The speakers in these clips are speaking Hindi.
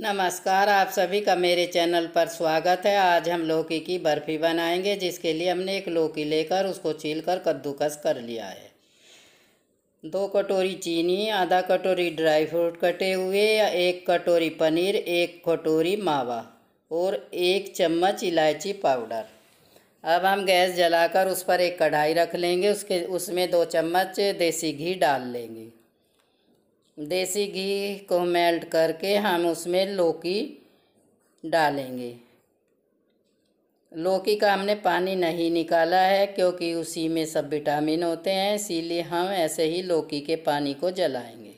नमस्कार आप सभी का मेरे चैनल पर स्वागत है आज हम लौकी की बर्फ़ी बनाएंगे जिसके लिए हमने एक लौकी लेकर उसको छील कर कद्दूकस कर लिया है दो कटोरी चीनी आधा कटोरी ड्राई फ्रूट कटे हुए एक कटोरी पनीर एक कटोरी मावा और एक चम्मच इलायची पाउडर अब हम गैस जलाकर उस पर एक कढ़ाई रख लेंगे उसके उसमें दो चम्मच देसी घी डाल लेंगे देसी घी को मेल्ट करके हम उसमें लौकी डालेंगे लौकी का हमने पानी नहीं निकाला है क्योंकि उसी में सब विटामिन होते हैं इसीलिए हम ऐसे ही लौकी के पानी को जलाएंगे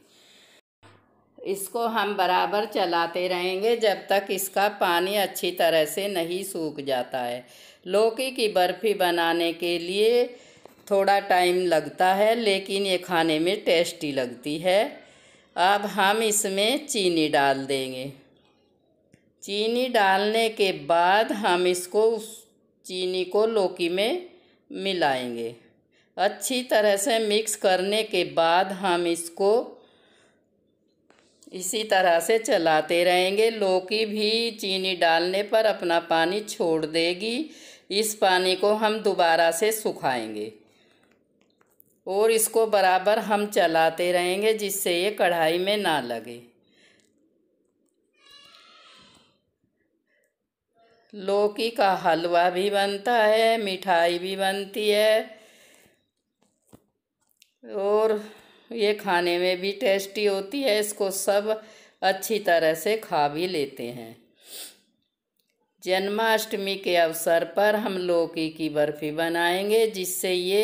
इसको हम बराबर चलाते रहेंगे जब तक इसका पानी अच्छी तरह से नहीं सूख जाता है लौकी की बर्फ़ी बनाने के लिए थोड़ा टाइम लगता है लेकिन ये खाने में टेस्टी लगती है अब हम इसमें चीनी डाल देंगे चीनी डालने के बाद हम इसको उस चीनी को लौकी में मिलाएंगे अच्छी तरह से मिक्स करने के बाद हम इसको इसी तरह से चलाते रहेंगे लौकी भी चीनी डालने पर अपना पानी छोड़ देगी इस पानी को हम दोबारा से सुखाएंगे और इसको बराबर हम चलाते रहेंगे जिससे ये कढ़ाई में ना लगे लौकी का हलवा भी बनता है मिठाई भी बनती है और ये खाने में भी टेस्टी होती है इसको सब अच्छी तरह से खा भी लेते हैं जन्माष्टमी के अवसर पर हम लौकी की बर्फ़ी बनाएंगे जिससे ये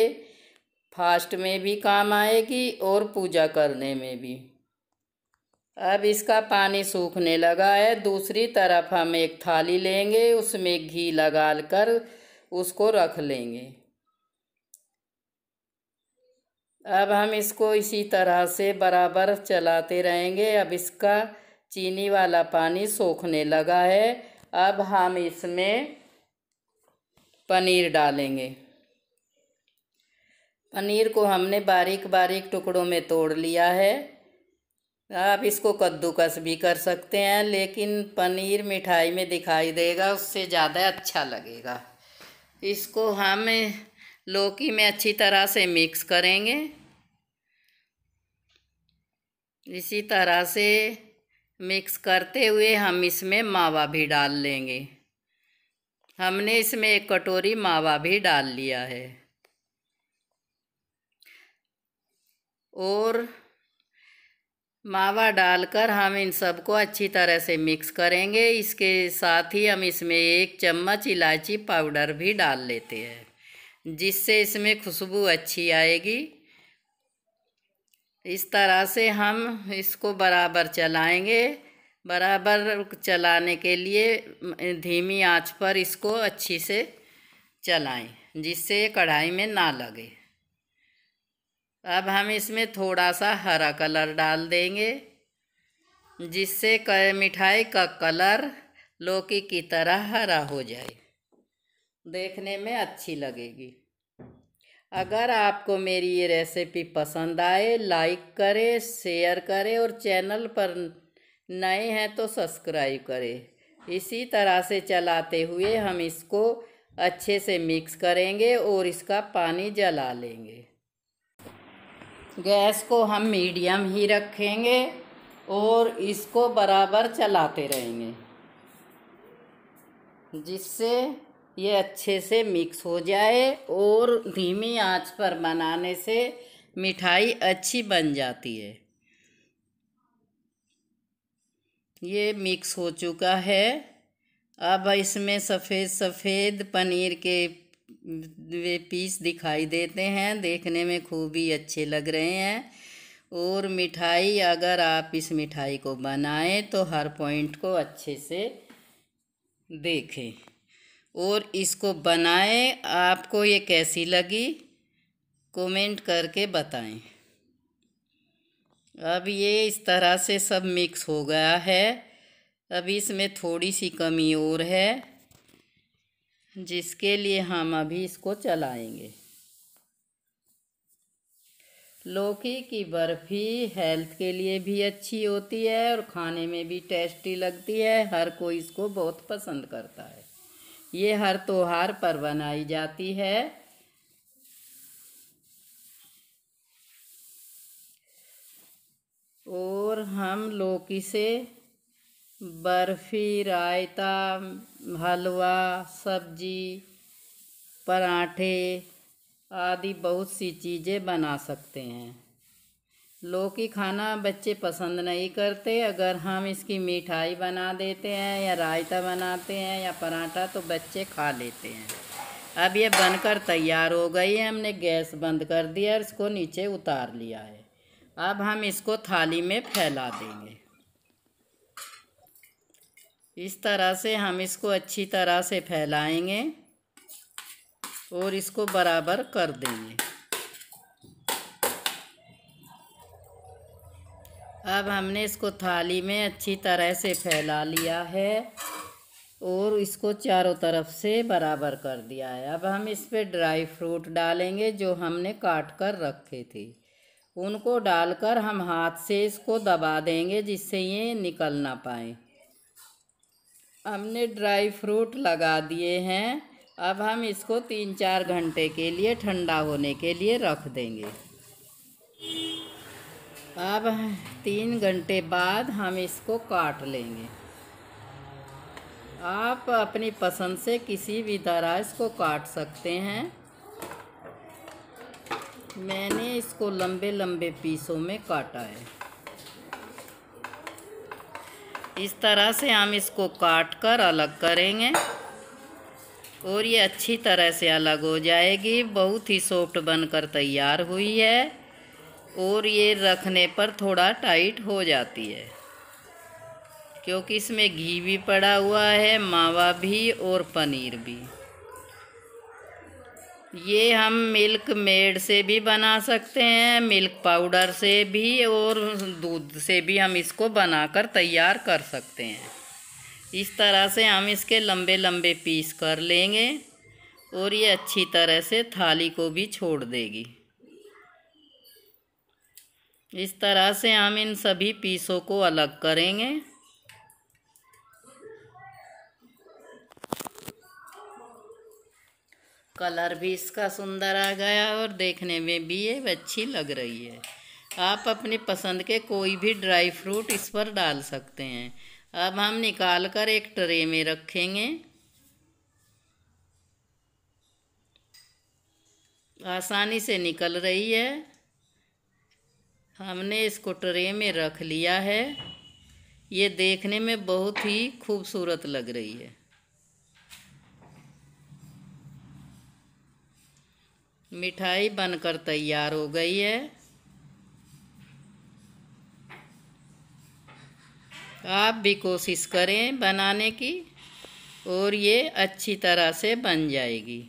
फास्ट में भी काम आएगी और पूजा करने में भी अब इसका पानी सूखने लगा है दूसरी तरफ हम एक थाली लेंगे उसमें घी लगा कर उसको रख लेंगे अब हम इसको इसी तरह से बराबर चलाते रहेंगे अब इसका चीनी वाला पानी सूखने लगा है अब हम इसमें पनीर डालेंगे पनीर को हमने बारीक बारीक टुकड़ों में तोड़ लिया है आप इसको कद्दूकस भी कर सकते हैं लेकिन पनीर मिठाई में दिखाई देगा उससे ज़्यादा अच्छा लगेगा इसको हम लौकी में अच्छी तरह से मिक्स करेंगे इसी तरह से मिक्स करते हुए हम इसमें मावा भी डाल लेंगे हमने इसमें एक कटोरी मावा भी डाल लिया है और मावा डालकर हम इन सबको अच्छी तरह से मिक्स करेंगे इसके साथ ही हम इसमें एक चम्मच इलायची पाउडर भी डाल लेते हैं जिससे इसमें खुशबू अच्छी आएगी इस तरह से हम इसको बराबर चलाएंगे बराबर चलाने के लिए धीमी आंच पर इसको अच्छी से चलाएं जिससे कढ़ाई में ना लगे अब हम इसमें थोड़ा सा हरा कलर डाल देंगे जिससे मिठाई का कलर लौकी की तरह हरा हो जाए देखने में अच्छी लगेगी अगर आपको मेरी ये रेसिपी पसंद आए लाइक करें शेयर करें और चैनल पर नए हैं तो सब्सक्राइब करें इसी तरह से चलाते हुए हम इसको अच्छे से मिक्स करेंगे और इसका पानी जला लेंगे गैस को हम मीडियम ही रखेंगे और इसको बराबर चलाते रहेंगे जिससे ये अच्छे से मिक्स हो जाए और धीमी आंच पर बनाने से मिठाई अच्छी बन जाती है ये मिक्स हो चुका है अब इसमें सफ़ेद सफ़ेद पनीर के वे पीस दिखाई देते हैं देखने में खूब ही अच्छे लग रहे हैं और मिठाई अगर आप इस मिठाई को बनाएं तो हर पॉइंट को अच्छे से देखें और इसको बनाएं आपको ये कैसी लगी कमेंट करके बताएं अब ये इस तरह से सब मिक्स हो गया है अब इसमें थोड़ी सी कमी और है जिसके लिए हम अभी इसको चलाएंगे लौकी की बर्फ़ी हेल्थ के लिए भी अच्छी होती है और खाने में भी टेस्टी लगती है हर कोई इसको बहुत पसंद करता है ये हर त्यौहार पर बनाई जाती है और हम लौकी से बर्फ़ी रायता हलवा सब्जी पराठे आदि बहुत सी चीज़ें बना सकते हैं लौकी खाना बच्चे पसंद नहीं करते अगर हम इसकी मिठाई बना देते हैं या रायता बनाते हैं या पराठा तो बच्चे खा लेते हैं अब ये बनकर तैयार हो गई है हमने गैस बंद कर दिया और इसको नीचे उतार लिया है अब हम इसको थाली में फैला देंगे इस तरह से हम इसको अच्छी तरह से फैलाएंगे और इसको बराबर कर देंगे अब हमने इसको थाली में अच्छी तरह से फैला लिया है और इसको चारों तरफ से बराबर कर दिया है अब हम इस पर ड्राई फ्रूट डालेंगे जो हमने काट कर रखे थे उनको डालकर हम हाथ से इसको दबा देंगे जिससे ये निकल ना पाए हमने ड्राई फ्रूट लगा दिए हैं अब हम इसको तीन चार घंटे के लिए ठंडा होने के लिए रख देंगे अब तीन घंटे बाद हम इसको काट लेंगे आप अपनी पसंद से किसी भी तरह इसको काट सकते हैं मैंने इसको लंबे लंबे पीसों में काटा है इस तरह से हम इसको काट कर अलग करेंगे और ये अच्छी तरह से अलग हो जाएगी बहुत ही सॉफ्ट बनकर तैयार हुई है और ये रखने पर थोड़ा टाइट हो जाती है क्योंकि इसमें घी भी पड़ा हुआ है मावा भी और पनीर भी ये हम मिल्क मेड से भी बना सकते हैं मिल्क पाउडर से भी और दूध से भी हम इसको बनाकर तैयार कर सकते हैं इस तरह से हम इसके लंबे लंबे पीस कर लेंगे और ये अच्छी तरह से थाली को भी छोड़ देगी इस तरह से हम इन सभी पीसों को अलग करेंगे कलर भी इसका सुंदर आ गया और देखने में भी ये अच्छी लग रही है आप अपनी पसंद के कोई भी ड्राई फ्रूट इस पर डाल सकते हैं अब हम निकाल कर एक ट्रे में रखेंगे आसानी से निकल रही है हमने इसको ट्रे में रख लिया है ये देखने में बहुत ही खूबसूरत लग रही है मिठाई बनकर तैयार हो गई है आप भी कोशिश करें बनाने की और ये अच्छी तरह से बन जाएगी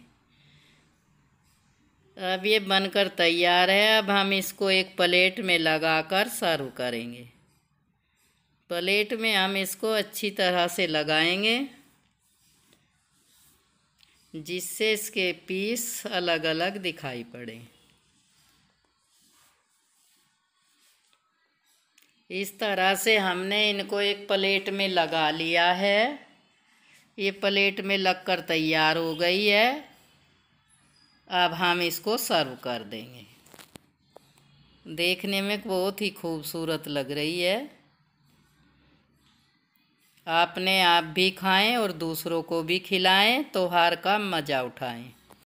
अब ये बनकर तैयार है अब हम इसको एक प्लेट में लगाकर सर्व करेंगे प्लेट में हम इसको अच्छी तरह से लगाएंगे जिससे इसके पीस अलग अलग दिखाई पड़े इस तरह से हमने इनको एक प्लेट में लगा लिया है ये प्लेट में लगकर तैयार हो गई है अब हम इसको सर्व कर देंगे देखने में बहुत ही खूबसूरत लग रही है अपने आप भी खाएं और दूसरों को भी खिलाएं त्यौहार का मज़ा उठाएं